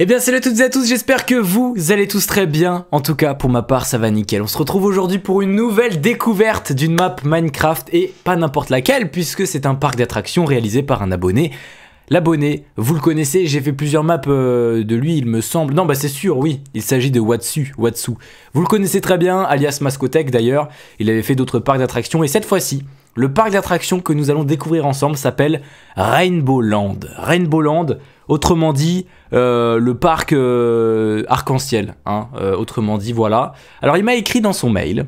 Eh bien salut à toutes et à tous, j'espère que vous allez tous très bien. En tout cas, pour ma part, ça va nickel. On se retrouve aujourd'hui pour une nouvelle découverte d'une map Minecraft et pas n'importe laquelle puisque c'est un parc d'attractions réalisé par un abonné. L'abonné, vous le connaissez, j'ai fait plusieurs maps euh, de lui, il me semble. Non, bah c'est sûr, oui, il s'agit de Watsu, Watsu. Vous le connaissez très bien, alias Mascotech d'ailleurs. Il avait fait d'autres parcs d'attractions et cette fois-ci, le parc d'attractions que nous allons découvrir ensemble s'appelle Rainbowland. Rainbowland. Autrement dit, euh, le parc euh, arc-en-ciel. Hein, euh, autrement dit, voilà. Alors il m'a écrit dans son mail.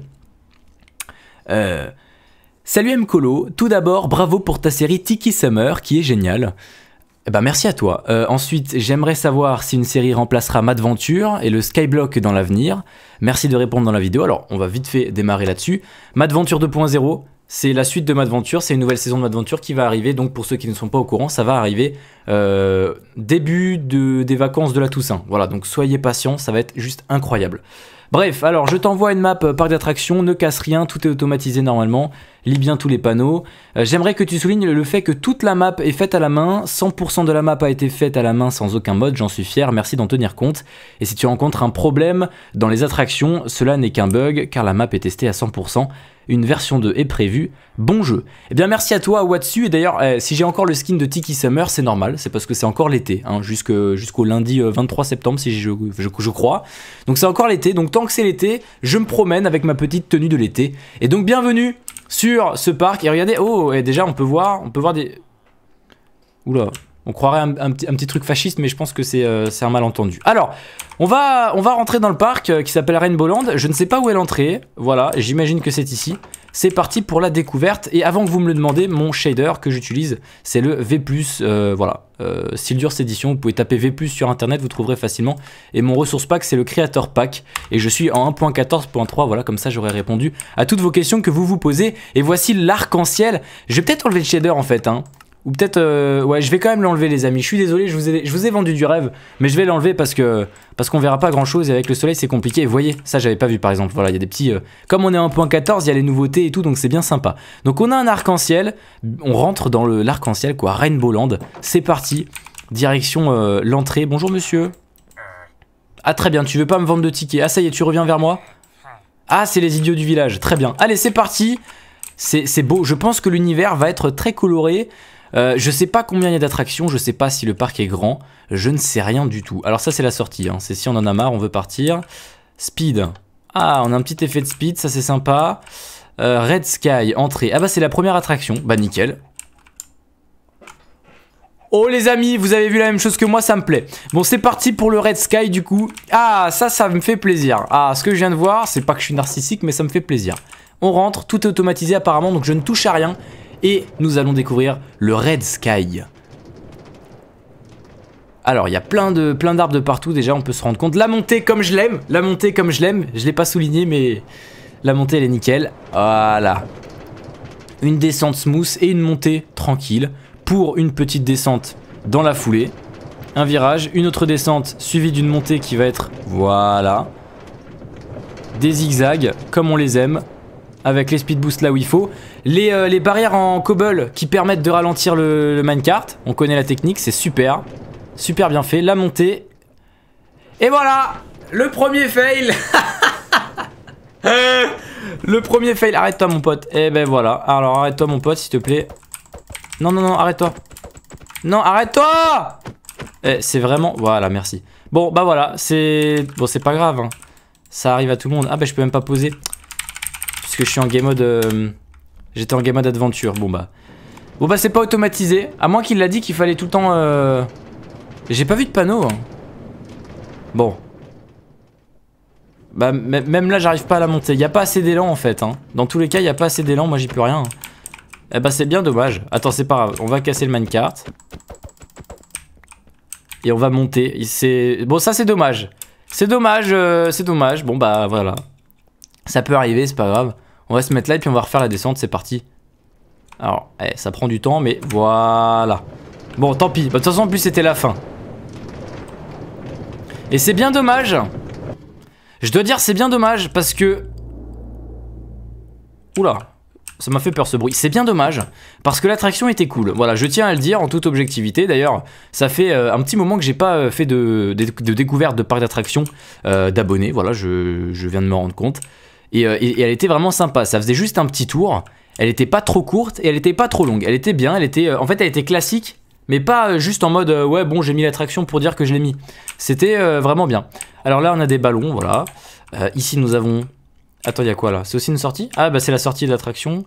Salut Mkolo, tout d'abord bravo pour ta série Tiki Summer qui est géniale. Eh ben, merci à toi. ensuite, j'aimerais savoir si une série remplacera Madventure et le Skyblock dans l'avenir. Merci de répondre dans la vidéo. Alors, on va vite fait démarrer là-dessus. Madventure 2.0, c'est la suite de aventure, c'est une nouvelle saison de aventure qui va arriver. Donc pour ceux qui ne sont pas au courant, ça va arriver euh, début des vacances de la Toussaint. Voilà, donc soyez patients, ça va être juste incroyable. Bref, alors je t'envoie une map euh, parc d'attractions, ne casse rien, tout est automatisé normalement, lis bien tous les panneaux. Euh, j'aimerais que tu soulignes le fait que toute la map est faite à la main, 100% de la map a été faite à la main sans aucun mode, j'en suis fier, merci d'en tenir compte. Et si tu rencontres un problème dans les attractions, cela n'est qu'un bug car la map est testée à 100% une version 2 est prévue. Bon jeu. Eh bien merci à toi Watsu et d'ailleurs eh, si j'ai encore le skin de Tiki Summer c'est normal, c'est parce que c'est encore l'été, hein, jusqu'au lundi 23 euh, septembre si je, crois. Donc c'est encore l'été, donc tant que c'est l'été, je me promène avec ma petite tenue de l'été. Et donc bienvenue sur ce parc et regardez, oh déjà on peut voir, on peut voir des... Oula, on croirait un, petit, truc fasciste, mais je pense que euh, c'est un malentendu. Alors, on va, on va rentrer dans le parc euh, qui s'appelle Rainbowland. Je ne sais pas où est l'entrée. Voilà, j'imagine que c'est ici. C'est parti pour la découverte. Et avant que vous me le demandiez, mon shader que j'utilise, c'est le V+. Euh, voilà, cette Edition. Vous pouvez taper V+, sur Internet, vous trouverez facilement. Et mon ressource pack, c'est le Creator Pack. Et je suis en 1.14.3. Voilà, comme ça, j'aurais répondu à toutes vos questions que vous vous posez. Et voici l'arc-en-ciel. Je vais peut-être enlever le shader, en fait. Hein. Ou peut-être, euh, ouais, je vais quand même l'enlever, les amis. Je suis désolé, je vous, ai, je vous ai vendu du rêve, mais je vais l'enlever parce que parce qu'on verra pas grand-chose et avec le soleil, c'est compliqué. vous voyez, ça, j'avais pas vu par exemple. Voilà, il y a des petits. Euh, comme on est en 1.14, il y a les nouveautés et tout, donc c'est bien sympa. Donc on a un arc-en-ciel. On rentre dans l'arc-en-ciel, quoi. Rainbowland. C'est parti. Direction euh, l'entrée. Bonjour, monsieur. Ah, très bien. Tu veux pas me vendre de tickets Ah, ça y est, tu reviens vers moi. Ah, c'est les idiots du village. Très bien. Allez, c'est parti. C'est beau. Je pense que l'univers va être très coloré. Euh, je sais pas combien il y a d'attractions, je sais pas si le parc est grand, je ne sais rien du tout. Alors ça c'est la sortie, hein. c'est si on en a marre, on veut partir. Speed. Ah, on a un petit effet de speed, ça c'est sympa. Euh, Red Sky, entrée. Ah bah c'est la première attraction, bah nickel. Oh les amis, vous avez vu la même chose que moi, ça me plaît. Bon, c'est parti pour le Red Sky du coup. Ah, ça, ça me fait plaisir. Ah, ce que je viens de voir, c'est pas que je suis narcissique, mais ça me fait plaisir. On rentre, tout est automatisé apparemment, donc je ne touche à rien et nous allons découvrir le Red Sky. Alors, il y a plein de plein d'arbres de partout déjà, on peut se rendre compte. La montée comme je l'aime, la montée comme je l'aime, je l'ai pas souligné mais la montée elle est nickel. Voilà. Une descente smooth et une montée tranquille pour une petite descente dans la foulée. Un virage, une autre descente suivie d'une montée qui va être voilà. Des zigzags comme on les aime avec les speed boosts là où il faut. Euh, les, barrières en cobble qui permettent de ralentir le, minecart. On connaît la technique, c'est super. Super bien fait. La montée. Et voilà Le premier fail Le premier fail. Arrête-toi, mon pote. Et eh ben voilà. Alors, arrête-toi, mon pote, s'il te plaît. Non, non, non, arrête-toi. Non, arrête-toi eh, C'est vraiment... Voilà, merci. Bon, bah voilà, c'est... Bon, c'est pas grave. Hein. Ça arrive à tout le monde. Ah, bah je peux même pas poser. Puisque je suis en game mode... Euh, J'étais en gamin d'adventure, Bon bah. Bon bah c'est pas automatisé. À moins qu'il l'a dit qu'il fallait tout le temps... Euh, J'ai pas vu de panneau. Hein. Bon. Bah même là j'arrive pas à la monter. Y a pas assez d'élan en fait. Hein. Dans tous les cas y a pas assez d'élan. Moi j'y peux rien. Eh bah c'est bien dommage. Attends c'est pas grave. On va casser le minecart. Et on va monter. C'est Bon ça c'est dommage. C'est dommage. Euh, c'est dommage. Bon bah voilà. Ça peut arriver c'est pas grave. On va se mettre là et puis on va refaire la descente, c'est parti. Alors, eh, ça prend du temps, mais voilà. Bon, tant pis. Bah, de toute façon, en plus, c'était la fin. Et c'est bien dommage. Je dois dire, c'est bien dommage parce que... Oula, ça m'a fait peur ce bruit. C'est bien dommage, parce que l'attraction était cool. Voilà, je tiens à le dire en toute objectivité. D'ailleurs, ça fait euh, un petit moment que j'ai pas euh, fait de, découverte de parc d'attraction euh, d'abonnés. Voilà, je, je, viens de me rendre compte. Euh, et, elle était vraiment sympa. Ça faisait juste un petit tour. Elle était pas trop courte et elle était pas trop longue. Elle était bien. Elle était, euh, en fait, elle était classique, mais pas euh, juste en mode ouais bon j'ai mis l'attraction pour dire que je l'ai mis. C'était vraiment bien. Alors là on a des ballons, voilà. ici nous avons. Attends il y a quoi là C'est aussi une sortie Ah bah c'est la sortie de l'attraction.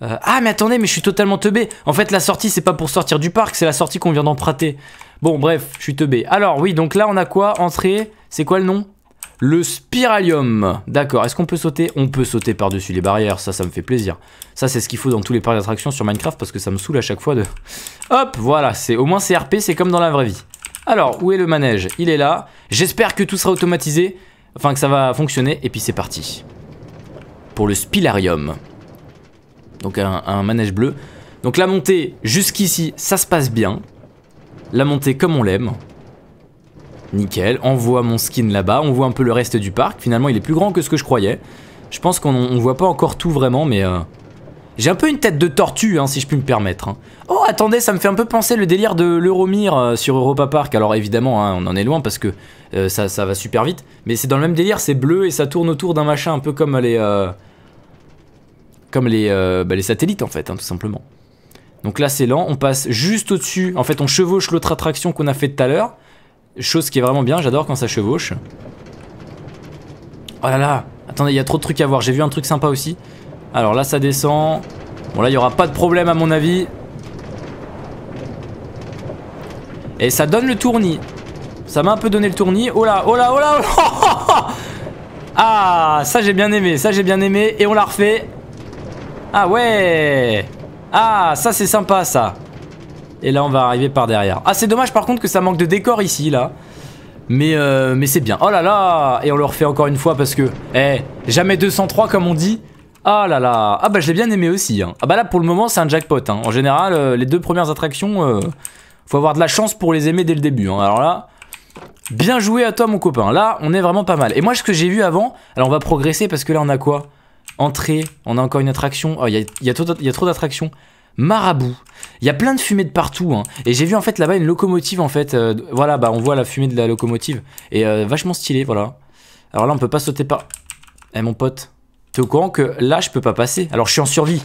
Ah mais attendez mais je suis totalement teubé. En fait la sortie c'est pas pour sortir du parc, c'est la sortie qu'on vient d'emprunter. Bon bref je suis teubé. Alors oui donc là on a quoi Entrée. C'est quoi le nom le spiralium. D'accord. Est-ce qu'on peut sauter On peut sauter par-dessus les barrières. Ça, ça me fait plaisir. Ça, c'est ce qu'il faut dans tous les parcs d'attractions sur Minecraft parce que ça me saoule à chaque fois de... Hop, voilà. c'est Au moins, c'est RP. C'est comme dans la vraie vie. Alors, où est le manège Il est là. J'espère que tout sera automatisé. Enfin, que ça va fonctionner. Et puis, c'est parti. Pour le spilarium. Donc, un manège bleu. Donc, la montée jusqu'ici, ça se passe bien. La montée comme on l'aime. Nickel, on voit mon skin là-bas, on voit un peu le reste du parc. Finalement, il est plus grand que ce que je croyais. Je pense qu'on voit pas encore tout vraiment, mais... Euh, j'ai un peu une tête de tortue, hein, si je puis me permettre. Hein. Oh, attendez, ça me fait un peu penser le délire de l'Euromir euh, sur Europa Park. Alors évidemment, hein, on en est loin parce que euh, ça, va super vite. Mais c'est dans le même délire, c'est bleu et ça tourne autour d'un machin un peu comme les... Comme les, bah, les, satellites, en fait, tout simplement. Donc là, c'est lent. On passe juste au-dessus. En fait, on chevauche l'autre attraction qu'on a fait tout à l'heure. Chose qui est vraiment bien, j'adore quand ça chevauche. Oh là là Attendez, il y a trop de trucs à voir. J'ai vu un truc sympa aussi. Alors là, ça descend. Bon, là, il n'y aura pas de problème à mon avis. Et ça donne le tourni. Ça m'a un peu donné le tourni. Oh, oh, oh là, oh là, oh là, oh là Ah, ça j'ai bien aimé, ça j'ai bien aimé. Et on la refait. Ah ouais Ah, ça c'est sympa ça. Et là, on va arriver par derrière. Ah, c'est dommage par contre que ça manque de décor ici, là. Mais, euh, mais c'est bien. Oh là là Et on le refait encore une fois parce que... Eh, jamais 203 comme on dit. Ah là là Ah bah je l'ai bien aimé aussi. Hein. Ah bah là, pour le moment, c'est un jackpot. Hein. En général, euh, les deux premières attractions, euh, faut avoir de la chance pour les aimer dès le début. Hein. Alors là... Bien joué à toi mon copain, là on est vraiment pas mal Et moi ce que j'ai vu avant, alors on va progresser parce que là on a quoi Entrée, on a encore une attraction Oh il y a, y a trop d'attractions marabout. Il y a plein de fumée de partout. Hein. Et j'ai vu en fait là-bas une locomotive en fait. Euh, voilà, bah on voit la fumée de la locomotive. Et euh, vachement stylé, voilà. Alors là, on peut pas sauter par... Eh mon pote, t'es au courant que là, je peux pas passer. Alors je suis en survie.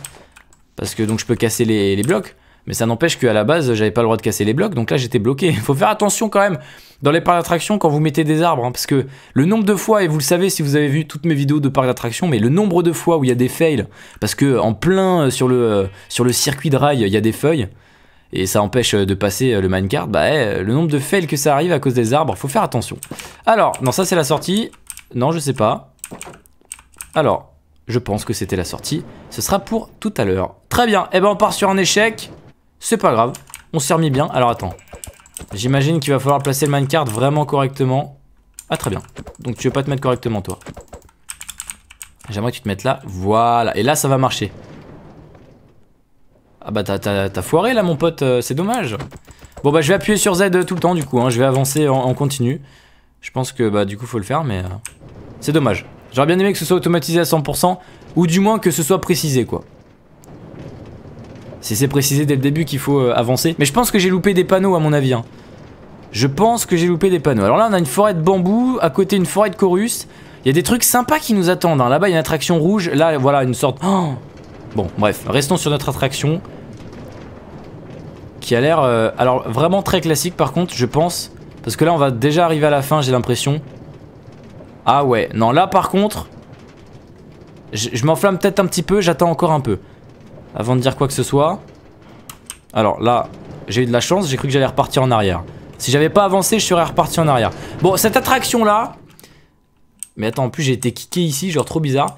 Parce que donc je peux casser les blocs. Mais ça n'empêche qu'à la base, j'avais pas le droit de casser les blocs, donc là j'étais bloqué. Il faut faire attention quand même dans les parcs d'attraction quand vous mettez des arbres, hein, parce que le nombre de fois, et vous le savez si vous avez vu toutes mes vidéos de parcs d'attraction, mais le nombre de fois où il y a des fails, parce que en plein euh, sur le, euh, sur le circuit de rail, il y a des feuilles, et ça empêche euh, de passer le minecart, bah eh, le nombre de fails que ça arrive à cause des arbres, faut faire attention. Alors, non, ça c'est la sortie. Non, je sais pas. Alors, je pense que c'était la sortie. Ce sera pour tout à l'heure. Très bien, et eh ben on part sur un échec. C'est pas grave. On s'est remis bien. Alors attends. J'imagine qu'il va falloir placer le minecart vraiment correctement. Ah très bien. Donc tu veux pas te mettre correctement toi. J'aimerais que tu te mettes là. Voilà. Et là ça va marcher. Ah bah t'as foiré là mon pote. Euh, c'est dommage. Bon bah je vais appuyer sur Z euh, tout le temps du coup. Hein. Je vais avancer en, continu. Je pense que bah du coup faut le faire mais... Euh, c'est dommage. J'aurais bien aimé que ce soit automatisé à 100% ou du moins que ce soit précisé quoi. Si c'est précisé dès le début qu'il faut euh, avancer. Mais je pense que j'ai loupé des panneaux à mon avis. Hein. Je pense que j'ai loupé des panneaux. Alors là, on a une forêt de bambou, à côté une forêt de chorus. Il y a des trucs sympas qui nous attendent. Hein. Là-bas, il y a une attraction rouge. Là, voilà, une sorte... Oh bon, bref, restons sur notre attraction. Qui a l'air... Euh, alors, vraiment très classique, par contre, je pense. Parce que là, on va déjà arriver à la fin, j'ai l'impression. Ah ouais, non, là, par contre... je m'enflamme peut-être un petit peu, j'attends encore un peu. Avant de dire quoi que ce soit. Alors là, j'ai eu de la chance, j'ai cru que j'allais repartir en arrière. Si j'avais pas avancé, je serais reparti en arrière. Bon, cette attraction là. Mais attends, en plus j'ai été kické ici, genre trop bizarre.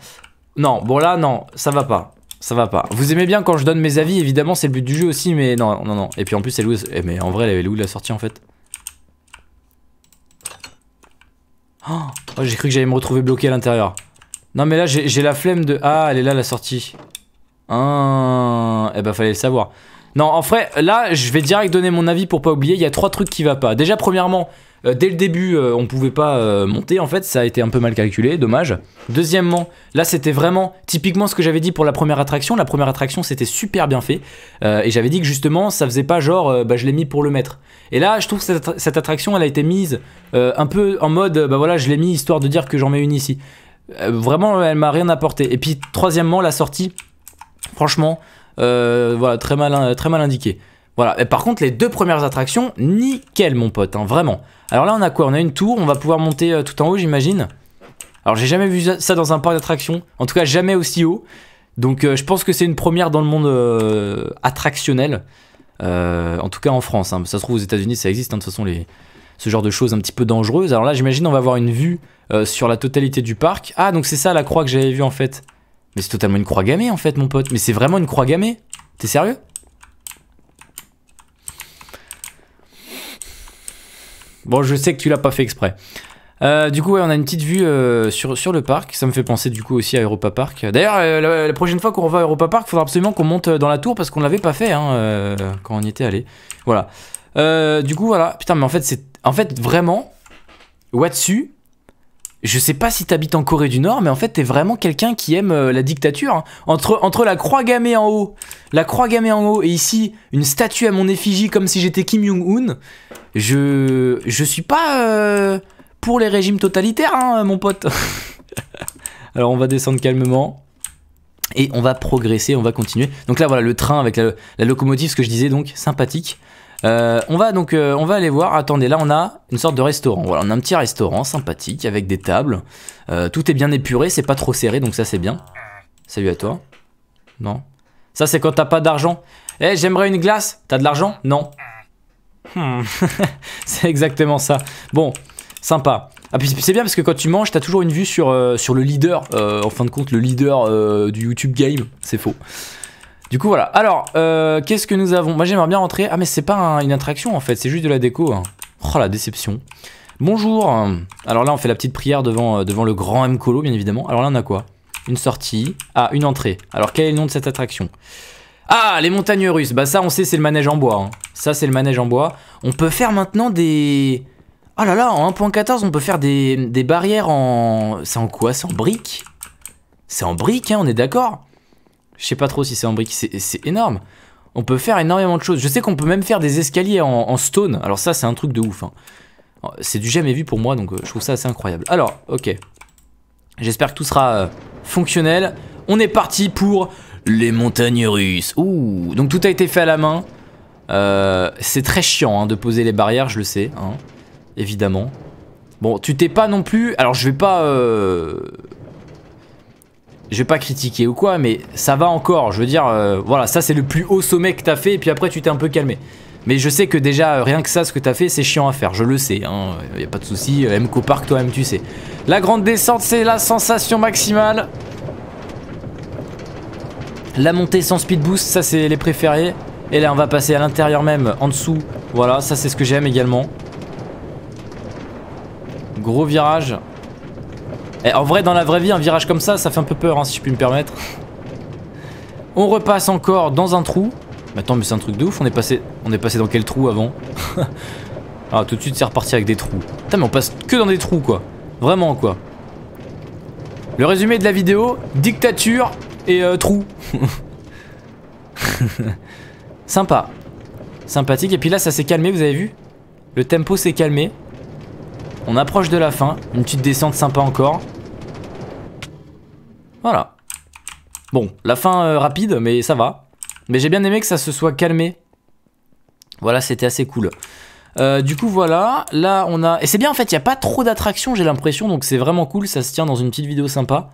Non, bon là, non, ça va pas. Ça va pas. Vous aimez bien quand je donne mes avis, évidemment, c'est le but du jeu aussi, mais non, non, non. Et puis en plus, elle est où eh, Mais en vrai, elle est où la sortie en fait oh, oh, j'ai cru que j'allais me retrouver bloqué à l'intérieur. Non mais là j'ai la flemme de... Ah elle est là la sortie. Ah, eh ben fallait le savoir. Non, en vrai, là, je vais direct donner mon avis pour pas oublier. Il y a trois trucs qui va pas. Déjà, premièrement, euh, dès le début, euh, on pouvait pas euh, monter. En fait, ça a été un peu mal calculé, dommage. Deuxièmement, là, c'était vraiment typiquement ce que j'avais dit pour la première attraction. La première attraction, c'était super bien fait. et j'avais dit que justement, ça faisait pas genre, bah, je l'ai mis pour le mettre. Et là, je trouve que cette, cette attraction, elle a été mise un peu en mode, bah voilà, je l'ai mis histoire de dire que j'en mets une ici. vraiment, elle m'a rien apporté. Et puis, troisièmement, la sortie Franchement, euh, voilà, très mal, très mal indiqué. Voilà, et par contre les deux premières attractions, nickel mon pote, hein, vraiment. Alors là on a quoi On a une tour, on va pouvoir monter euh, tout en haut j'imagine. Alors j'ai jamais vu ça dans un parc d'attractions, en tout cas jamais aussi haut. Donc euh, je pense que c'est une première dans le monde attractionnel, en tout cas en France. Hein. Ça se trouve aux états unis ça existe, hein. de toute façon les... ce genre de choses un petit peu dangereuses. Alors là j'imagine on va avoir une vue sur la totalité du parc. Ah donc c'est ça la croix que j'avais vue en fait. Mais c'est totalement une croix gammée en fait, mon pote. Mais c'est vraiment une croix gammée. T'es sérieux Bon, je sais que tu l'as pas fait exprès. Euh, du coup, ouais, on a une petite vue euh, sur, sur le parc. Ça me fait penser du coup aussi à Europa Park. D'ailleurs, euh, la, prochaine fois qu'on va à Europa Park, il faudra absolument qu'on monte dans la tour parce qu'on l'avait pas fait hein, quand on y était allé. Voilà. du coup, voilà. Putain, mais en fait, c'est. En fait, vraiment, Watsu, je sais pas si t'habites en Corée du Nord, mais en fait, t'es vraiment quelqu'un qui aime euh, la dictature. Hein. Entre, entre la croix gammée en haut, la croix gammée en haut, et ici, une statue à mon effigie comme si j'étais Kim Jong-un, je, je suis pas euh, pour les régimes totalitaires, hein, mon pote. Alors, on va descendre calmement. Et on va progresser, on va continuer. Donc là, voilà, le train avec la locomotive, ce que je disais, donc sympathique. Euh, on va donc euh, on va aller voir. Attendez, là on a une sorte de restaurant. Voilà, on a un petit restaurant sympathique avec des tables. Euh, tout est bien épuré, c'est pas trop serré, donc ça c'est bien. Salut à toi. Non. Ça c'est quand t'as pas d'argent. Eh, j'aimerais une glace. T'as de l'argent Non. Hmm. c'est exactement ça. Bon, sympa. Ah, puis c'est bien parce que quand tu manges, t'as toujours une vue sur, sur le leader. en fin de compte, le leader du YouTube Game. C'est faux. Du coup, voilà. Alors, euh, qu'est-ce que nous avons Moi, j'aimerais bien rentrer. Ah, mais c'est pas une attraction en fait, c'est juste de la déco. Hein. Oh la déception. Bonjour. Alors là, on fait la petite prière devant, euh, devant le grand M. bien évidemment. Alors là, on a quoi Une sortie. Ah, une entrée. Alors, quel est le nom de cette attraction Ah, les montagnes russes. Bah, ça, on sait, c'est le manège en bois. Hein. Ça, c'est le manège en bois. On peut faire maintenant des. Ah oh là là, en 1.14, on peut faire des, des barrières en. C'est en quoi C'est en briques C'est en briques, hein, on est d'accord je sais pas trop si c'est en brique, c'est énorme. On peut faire énormément de choses. Je sais qu'on peut même faire des escaliers en, stone. Alors ça, c'est un truc de ouf. Hein. Oh, c'est du jamais vu pour moi, donc euh, je trouve ça assez incroyable. Alors, ok. J'espère que tout sera euh, fonctionnel. On est parti pour les montagnes russes. Ouh, donc tout a été fait à la main. Euh, c'est très chiant hein, de poser les barrières, je le sais, hein, évidemment. Bon, tu t'es pas non plus... Alors, je vais pas je vais pas critiquer ou quoi, mais ça va encore. Je veux dire, euh, voilà, ça c'est le plus haut sommet que t'as fait, et puis après tu t'es un peu calmé. Mais je sais que déjà, euh, rien que ça, ce que t'as fait, c'est chiant à faire, je le sais, hein, euh, y a pas de souci, Mco Park, toi-même tu sais. La grande descente, c'est la sensation maximale. La montée sans speed boost, ça c'est les préférés. Et là, on va passer à l'intérieur même, en dessous. Voilà, ça c'est ce que j'aime également. Gros virage. Eh, en vrai, dans la vraie vie, un virage comme ça, ça fait un peu peur, hein, si je puis me permettre. On repasse encore dans un trou. Mais attends, mais c'est un truc de ouf. On est passé, on est passé dans quel trou avant Ah, tout de suite, c'est reparti avec des trous. Putain, mais on passe que dans des trous, quoi. Vraiment, quoi. Le résumé de la vidéo, dictature et euh, trou. Sympa. Sympathique. Et puis là, ça s'est calmé, vous avez vu Le tempo s'est calmé. On approche de la fin. Une petite descente sympa encore. Voilà. Bon, la fin euh, rapide, mais ça va. Mais j'ai bien aimé que ça se soit calmé. Voilà, c'était assez cool. Euh, du coup voilà, là on a... Et c'est bien en fait, il n'y a pas trop d'attractions j'ai l'impression, donc c'est vraiment cool, ça se tient dans une petite vidéo sympa.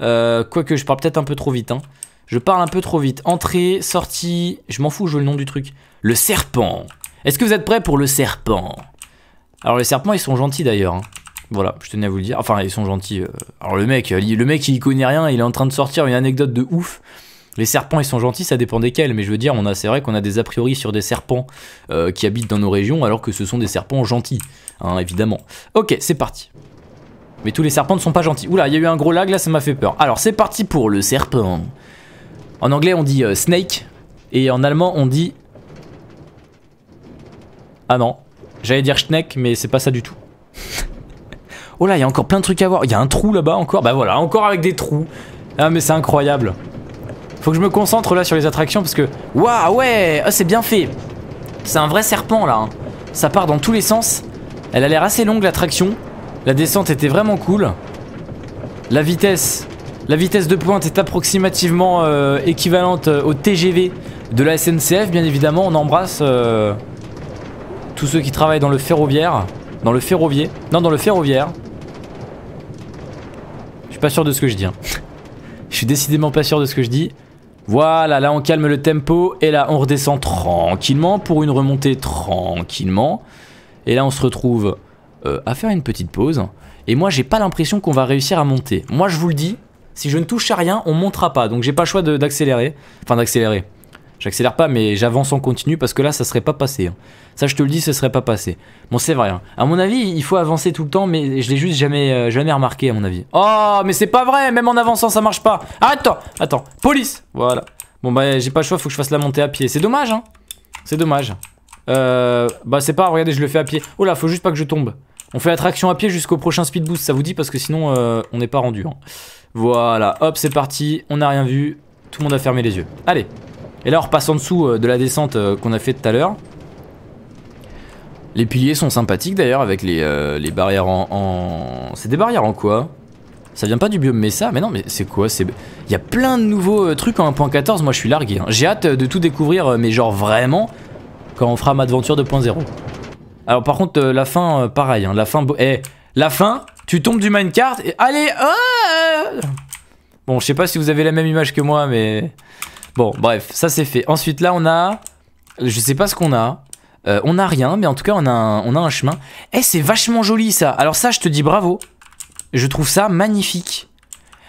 Euh, quoique je parle peut-être un peu trop vite. Hein. Je parle un peu trop vite. Entrée, sortie, je m'en fous, je veux le nom du truc. Le serpent. Est-ce que vous êtes prêts pour le serpent Alors les serpents ils sont gentils d'ailleurs. Hein. Voilà, je tenais à vous le dire. Enfin, ils sont gentils. Euh. Alors le mec, euh, le mec, il connaît rien, il est en train de sortir une anecdote de ouf. Les serpents, ils sont gentils, ça dépend desquels, mais je veux dire, on a, c'est vrai qu'on a des a priori sur des serpents euh, qui habitent dans nos régions, alors que ce sont des serpents gentils, hein, évidemment. Ok, c'est parti. Mais tous les serpents ne sont pas gentils. Oula, il y a eu un gros lag, là, ça m'a fait peur. Alors, c'est parti pour le serpent. En anglais, on dit snake, et en allemand, on dit... Ah non, j'allais dire schneck, mais c'est pas ça du tout. Oh là, il y a encore plein de trucs à voir. Il y a un trou là-bas encore. Bah voilà, encore avec des trous. Ah mais c'est incroyable. Faut que je me concentre là sur les attractions parce que... Waouh, ouais oh, C'est bien fait. C'est un vrai serpent là. Hein. Ça part dans tous les sens. Elle a l'air assez longue l'attraction. La descente était vraiment cool. La vitesse... La vitesse de pointe est approximativement euh, équivalente euh, au TGV de la SNCF. Bien évidemment, on embrasse euh, tous ceux qui travaillent dans le ferroviaire. Dans le ferroviaire. Non, dans le ferroviaire suis pas sûr de ce que je dis. Hein. je suis décidément pas sûr de ce que je dis. Voilà, là on calme le tempo et là on redescend tranquillement pour une remontée tranquillement. Et là on se retrouve euh, à faire une petite pause. Et moi j'ai pas l'impression qu'on va réussir à monter. Moi je vous le dis, si je ne touche à rien, on montera pas. Donc j'ai pas le choix d'accélérer. Enfin d'accélérer. J'accélère pas, mais j'avance en continu parce que là, ça serait pas passé. Hein. Ça, je te le dis, ça serait pas passé. Bon, c'est vrai. Hein. À mon avis, il faut avancer tout le temps, mais je l'ai juste jamais, euh, jamais remarqué, à mon avis. Oh, mais c'est pas vrai Même en avançant, ça marche pas Arrête-toi ah, Attends, police Voilà. Bon, bah, j'ai pas le choix, faut que je fasse la montée à pied. C'est dommage, hein C'est dommage. Euh, bah, c'est pas, regardez, je le fais à pied. Oh là, faut juste pas que je tombe. On fait la traction à pied jusqu'au prochain speed boost, ça vous dit, parce que sinon, euh, on n'est pas rendu. Hein. Voilà, hop, c'est parti. On n'a rien vu. Tout le monde a fermé les yeux. Allez et là, on repasse en dessous euh, de la descente euh, qu'on a fait tout à l'heure. Les piliers sont sympathiques d'ailleurs avec les, euh, barrières en... C'est des barrières en quoi Ça vient pas du biome ça... Mais non, mais c'est quoi Il y a plein de nouveaux trucs en 1.14, moi je suis largué. Hein. J'ai hâte de tout découvrir, mais genre vraiment, quand on fera ma aventure 2.0. Alors par contre, la fin, pareil. Hein, la fin... Eh, la fin, tu tombes du minecart et... Allez oh Bon, je sais pas si vous avez la même image que moi, mais... Bon, bref, ça c'est fait. Ensuite, là, on a... Je sais pas ce qu'on a. Euh, on a rien, mais en tout cas, on a un, on a un chemin. Eh, c'est vachement joli, ça. Alors ça, je te dis bravo. Je trouve ça magnifique.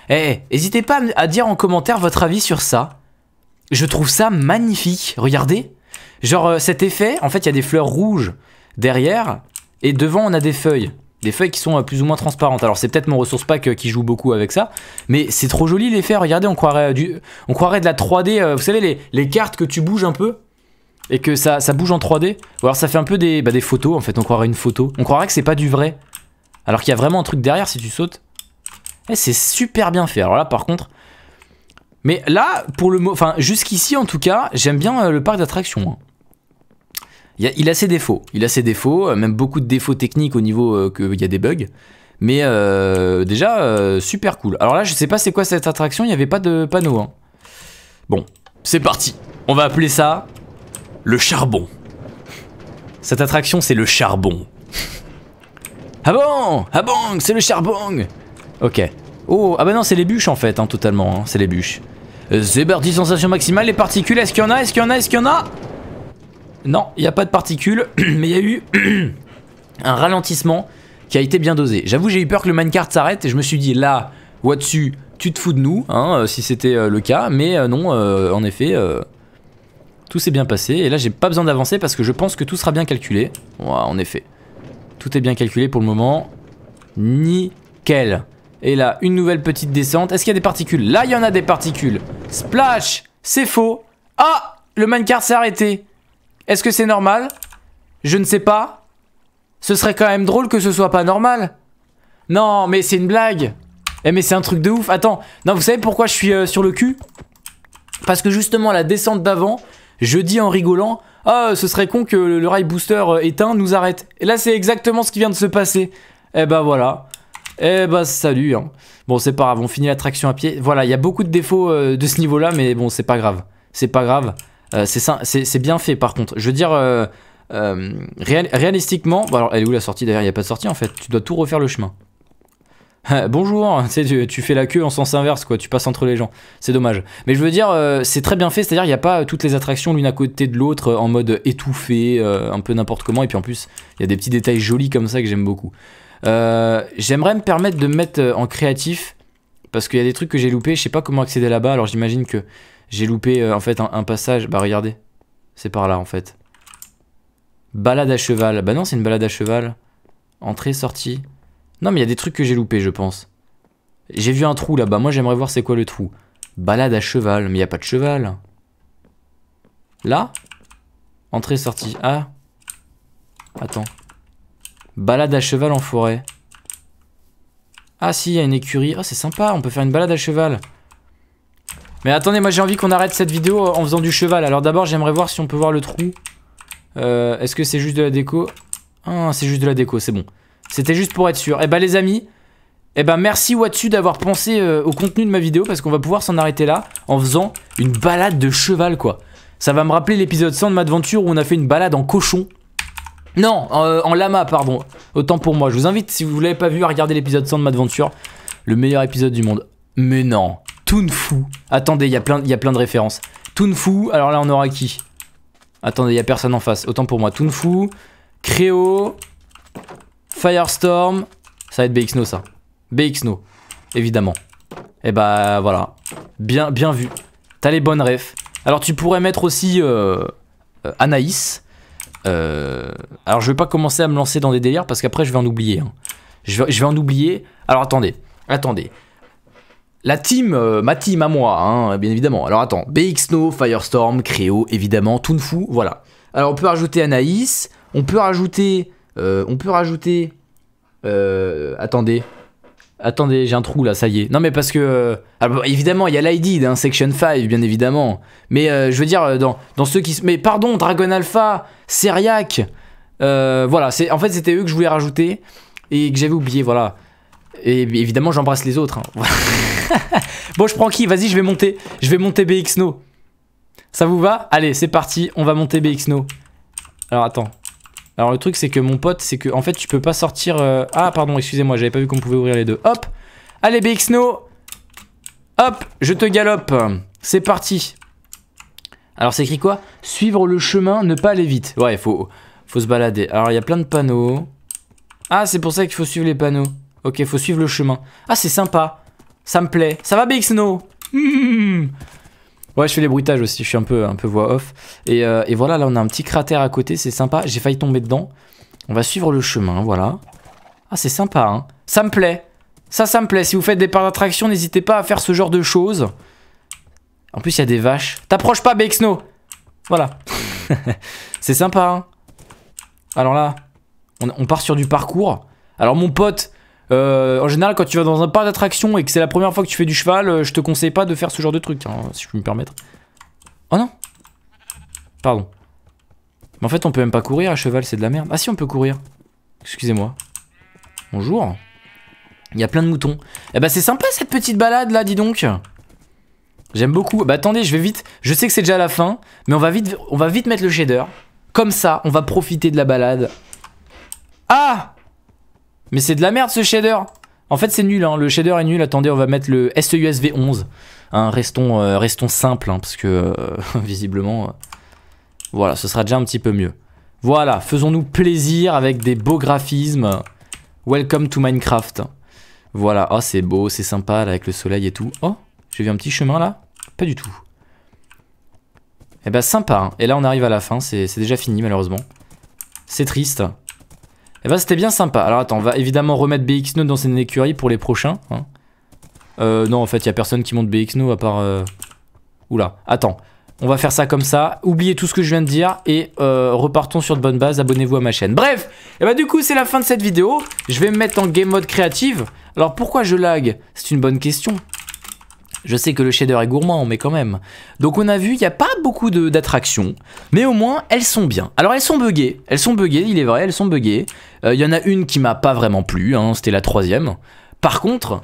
Eh, n'hésitez pas à dire en commentaire votre avis sur ça. Je trouve ça magnifique. Regardez. Genre, euh, cet effet, en fait, il y a des fleurs rouges derrière. Et devant, on a des feuilles. Des feuilles qui sont euh, plus ou moins transparentes. Alors c'est peut-être mon ressource pack euh, qui joue beaucoup avec ça, mais c'est trop joli les faits, Regardez, on croirait, euh, du, on croirait de la 3D. Vous savez, les, cartes que tu bouges un peu, et que ça, ça, bouge en 3D. Ou alors ça fait un peu des, bah, des photos en fait, on croirait une photo. On croirait que c'est pas du vrai. Alors qu'il y a vraiment un truc derrière si tu sautes. Et eh, c'est super bien fait. Alors là par contre. Mais là, pour le mot. Enfin, jusqu'ici en tout cas, j'aime bien le parc d'attractions. Hein. Il a, ses défauts. Il a ses défauts, euh, même beaucoup de défauts techniques au niveau euh, qu'il y a des bugs. Mais euh, déjà, super cool. Alors là, je sais pas c'est quoi cette attraction, il n'y avait pas de panneau. Hein. Bon, c'est parti. On va appeler ça le charbon. Cette attraction, c'est le charbon. ah bon Ah bon C'est le charbon Ok. Oh, ah bah non, c'est les bûches en fait, hein, totalement. Hein, c'est les bûches. c'est sensation maximale, les particules, est-ce qu'il y en a Est-ce qu'il y en a Est-ce qu'il y en a non, il n'y a pas de particules, mais il y a eu un ralentissement qui a été bien dosé. J'avoue, j'ai eu peur que le minecart s'arrête et je me suis dit là, Watsu, tu te fous de nous, hein, euh, si c'était euh, le cas. Mais euh, non, en effet, tout s'est bien passé. Et là, j'ai pas besoin d'avancer parce que je pense que tout sera bien calculé. en effet, tout est bien calculé pour le moment. Nickel. Et là, une nouvelle petite descente. Est-ce qu'il y a des particules Là, il y en a des particules. Splash C'est faux. Ah Le minecart s'est arrêté. Est-ce que c'est normal Je ne sais pas. Ce serait quand même drôle que ce soit pas normal. Non, mais c'est une blague. Eh mais c'est un truc de ouf. Attends, non, vous savez pourquoi je suis euh, sur le cul Parce que justement, la descente d'avant, je dis en rigolant, ah, ce serait con que le, rail booster euh, éteint nous arrête. Et là, c'est exactement ce qui vient de se passer. Eh bah ben, voilà. Eh bah salut. Hein. Bon, c'est pas grave, on finit la traction à pied. Voilà, il y a beaucoup de défauts euh, de ce niveau-là, mais bon, c'est pas grave. C'est pas grave. Euh, c'est bien fait par contre. Je veux dire, euh, euh, réalistiquement, alors elle est où la sortie d'ailleurs Il n'y a pas de sortie en fait. Tu dois tout refaire le chemin. Bonjour, tu, tu, fais la queue en sens inverse, quoi. Tu passes entre les gens. C'est dommage. Mais je veux dire, c'est très bien fait. C'est-à-dire, il n'y a pas toutes les attractions l'une à côté de l'autre en mode étouffé, un peu n'importe comment. Et puis en plus, il y a des petits détails jolis comme ça que j'aime beaucoup. J'aimerais me permettre de me mettre en créatif parce qu'il y a des trucs que j'ai loupés. Je sais pas comment accéder là-bas. Alors j'imagine que j'ai loupé euh, en fait un, passage. Bah regardez, c'est par là en fait. Balade à cheval. Bah non, c'est une balade à cheval. Entrée, sortie. Non, mais il y a des trucs que j'ai loupés, je pense. J'ai vu un trou là-bas. Moi, j'aimerais voir c'est quoi le trou. Balade à cheval. Mais il n'y a pas de cheval. Là Entrée, sortie. Ah. Attends. Balade à cheval en forêt. Ah si, il y a une écurie. Oh, c'est sympa, on peut faire une balade à cheval. Mais attendez, moi j'ai envie qu'on arrête cette vidéo en faisant du cheval. Alors d'abord, j'aimerais voir si on peut voir le trou. Euh, est-ce que c'est juste de la déco Ah, c'est juste de la déco, c'est bon. C'était juste pour être sûr. Eh ben les amis, Et eh ben merci Watsu d'avoir pensé euh, au contenu de ma vidéo parce qu'on va pouvoir s'en arrêter là en faisant une balade de cheval quoi. Ça va me rappeler l'épisode 100 de Madventure où on a fait une balade en cochon. Non, euh, en lama, pardon. Autant pour moi. Je vous invite, si vous ne l'avez pas vu, à regarder l'épisode 100 de Madventure. Le meilleur épisode du monde. Mais non. Tunfou, Attendez, il y, a plein de références. Tunfou, alors là on aura qui Attendez, il n'y a personne en face. Autant pour moi. Tunfu Créo, Firestorm. Ça va être BXNO ça. BXNO, évidemment. Et eh bah voilà. Bien, bien vu. T'as les bonnes refs. Alors tu pourrais mettre aussi euh, euh, Anaïs. Euh, alors je vais pas commencer à me lancer dans des délires parce qu'après je vais en oublier. Hein. je vais en oublier. Alors attendez, attendez. La team, euh, ma team à moi, hein, bien évidemment. Alors attends, BXNO, Firestorm, Creo, évidemment, Toonfu, voilà. Alors on peut rajouter Anaïs, on peut rajouter... Euh, on peut rajouter... Euh, attendez. Attendez, j'ai un trou là, ça y est. Non mais parce que... Alors, évidemment, il y a l'ID d'un hein, Section 5, bien évidemment. Mais je veux dire, dans, ceux qui... Mais pardon, Dragon Alpha, Seriac... voilà, en fait c'était eux que je voulais rajouter et que j'avais oublié, voilà. Et évidemment, j'embrasse les autres. Hein. bon, je prends qui Vas-y, je vais monter. Je vais monter BXNO. Ça vous va Allez, c'est parti. On va monter BXNO. Alors, attends. Alors, le truc, c'est que mon pote, c'est que en fait, tu peux pas sortir. Euh, ah, pardon, excusez-moi, j'avais pas vu qu'on pouvait ouvrir les deux. Hop Allez, BXNO Hop Je te galope C'est parti Alors, c'est écrit quoi Suivre le chemin, ne pas aller vite. Ouais, faut, faut se balader. Alors, il y a plein de panneaux. Ah, c'est pour ça qu'il faut suivre les panneaux. Ok, faut suivre le chemin. Ah, c'est sympa. Ça me plaît. Ça va, Big Snow hmm. Ouais, je fais les bruitages aussi. Je suis un peu, un peu voix off. Euh, et, voilà, là, on a un petit cratère à côté. C'est sympa. J'ai failli tomber dedans. On va suivre le chemin, voilà. Ah, c'est sympa, hein. Ça me plaît. Ça, ça me plaît. Si vous faites des parts d'attraction, n'hésitez pas à faire ce genre de choses. En plus, il y a des vaches. T'approches pas, Big Snow Voilà. c'est sympa, hein. Alors là, on part sur du parcours. Alors, mon pote, euh, en général, quand tu vas dans un parc d'attraction et que c'est la première fois que tu fais du cheval, euh, je te conseille pas de faire ce genre de truc, hein, si je peux me permettre. Oh non Pardon. Mais en fait, on peut même pas courir à cheval, c'est de la merde. Ah si, on peut courir. Excusez-moi. Bonjour. Il y a plein de moutons. Eh bah c'est sympa cette petite balade là, dis donc. J'aime beaucoup. Bah attendez, je vais vite. Je sais que c'est déjà la fin, mais on va vite, on va vite mettre le shader. Comme ça, on va profiter de la balade. Ah mais c'est de la merde ce shader En fait c'est nul, hein. le shader est nul, attendez on va mettre le SEUSV e hein, 11. restons, simples, hein, parce que euh, visiblement, euh, voilà, ce sera déjà un petit peu mieux. Voilà, faisons-nous plaisir avec des beaux graphismes. Welcome to Minecraft. Voilà, oh c'est beau, c'est sympa avec le soleil et tout. Oh, j'ai vu un petit chemin là Pas du tout. Eh ben sympa, hein. et là on arrive à la fin, c'est déjà fini malheureusement. C'est triste. Et eh bah ben, c'était bien sympa. Alors attends, on va évidemment remettre BXNO dans une écurie pour les prochains. Hein. Euh, non, en fait, il y a personne qui monte BXNO à part... Euh... Oula, attends. On va faire ça comme ça. Oubliez tout ce que je viens de dire et euh, repartons sur de bonnes bases. Abonnez-vous à ma chaîne. Bref, et eh bah ben, du coup, c'est la fin de cette vidéo. Je vais me mettre en game mode créative. Alors pourquoi je lag C'est une bonne question. Je sais que le shader est gourmand, mais quand même. Donc on a vu, il n'y a pas beaucoup d'attractions, mais au moins elles sont bien. Alors elles sont buggées, elles sont buggées, il est vrai, elles sont buggées. Euh, il y en a une qui m'a pas vraiment plu, hein, c'était la troisième. Par contre,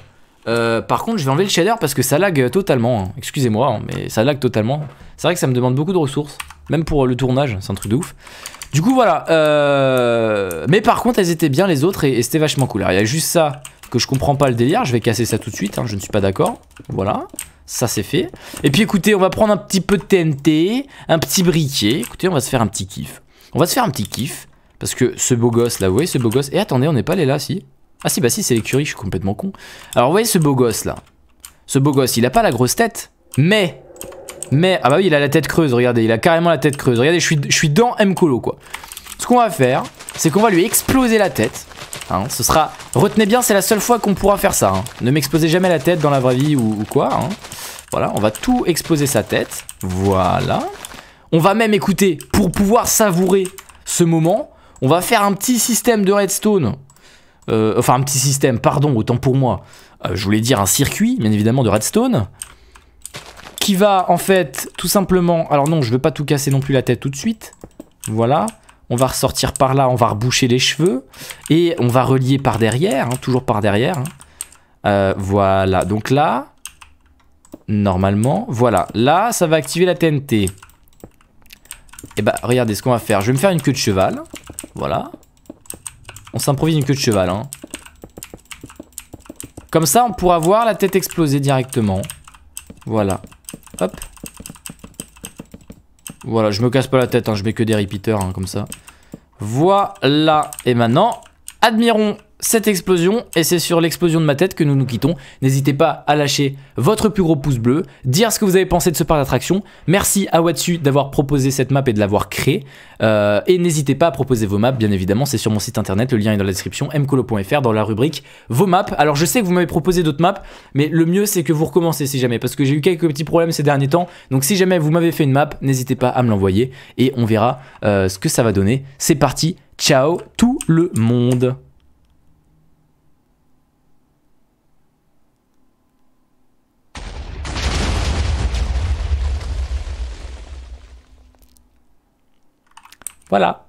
euh, par contre, je vais enlever le shader parce que ça lag totalement. Hein. Excusez-moi, hein, mais ça lag totalement. C'est vrai que ça me demande beaucoup de ressources, même pour le tournage, c'est un truc de ouf. Du coup, voilà. Euh, mais par contre, elles étaient bien les autres et, c'était vachement cool. Alors, il y a juste ça que je comprends pas le délire. Je vais casser ça tout de suite, hein, je ne suis pas d'accord. Voilà, ça c'est fait. Et puis écoutez, on va prendre un petit peu de TNT, un petit briquet. Écoutez, on va se faire un petit kiff. On va se faire un petit kiff. Parce que ce beau gosse là, vous voyez ce beau gosse Et attendez, on n'est pas allé là, si Ah si, bah si, c'est l'écurie, je suis complètement con. Alors vous voyez ce beau gosse là Ce beau gosse, il a pas la grosse tête, mais... Mais, ah bah oui, il a la tête creuse, regardez, il a carrément la tête creuse. Regardez, je suis, je suis dans M. quoi. Ce qu'on va faire, c'est qu'on va lui exploser la tête. Hein. ce sera... Retenez bien, c'est la seule fois qu'on pourra faire ça. Hein. Ne m'exposez jamais la tête dans la vraie vie ou, quoi. Hein. Voilà, on va tout exposer sa tête. Voilà. On va même écouter, pour pouvoir savourer ce moment, on va faire un petit système de redstone. Euh, enfin, un petit système, pardon, autant pour moi. Euh, je voulais dire un circuit, bien évidemment, de redstone. Qui va, en fait, tout simplement... Alors non, je ne veux pas tout casser non plus la tête tout de suite. Voilà on va ressortir par là, on va reboucher les cheveux, et on va relier par derrière, hein, toujours par derrière. Hein. Euh, voilà, donc là, normalement, voilà. Là, ça va activer la TNT. Et eh bah, ben, regardez ce qu'on va faire. Je vais me faire une queue de cheval, voilà. On s'improvise une queue de cheval, hein. Comme ça, on pourra voir la tête exploser directement. Voilà. Hop. Voilà, je me casse pas la tête, hein, je mets que des repeaters hein, comme ça. Voilà, et maintenant, admirons cette explosion et c'est sur l'explosion de ma tête que nous nous quittons. N'hésitez pas à lâcher votre plus gros pouce bleu, dire ce que vous avez pensé de ce parc d'attraction. Merci à Watsu d'avoir proposé cette map et de l'avoir créée. Euh, et n'hésitez pas à proposer vos maps, bien évidemment, c'est sur mon site internet, le lien est dans la description, mcolo.fr dans la rubrique vos maps. Alors je sais que vous m'avez proposé d'autres maps, mais le mieux c'est que vous recommencez si jamais, parce que j'ai eu quelques petits problèmes ces derniers temps. Donc si jamais vous m'avez fait une map, n'hésitez pas à me l'envoyer et on verra euh, ce que ça va donner. C'est parti, ciao tout le monde Voilà.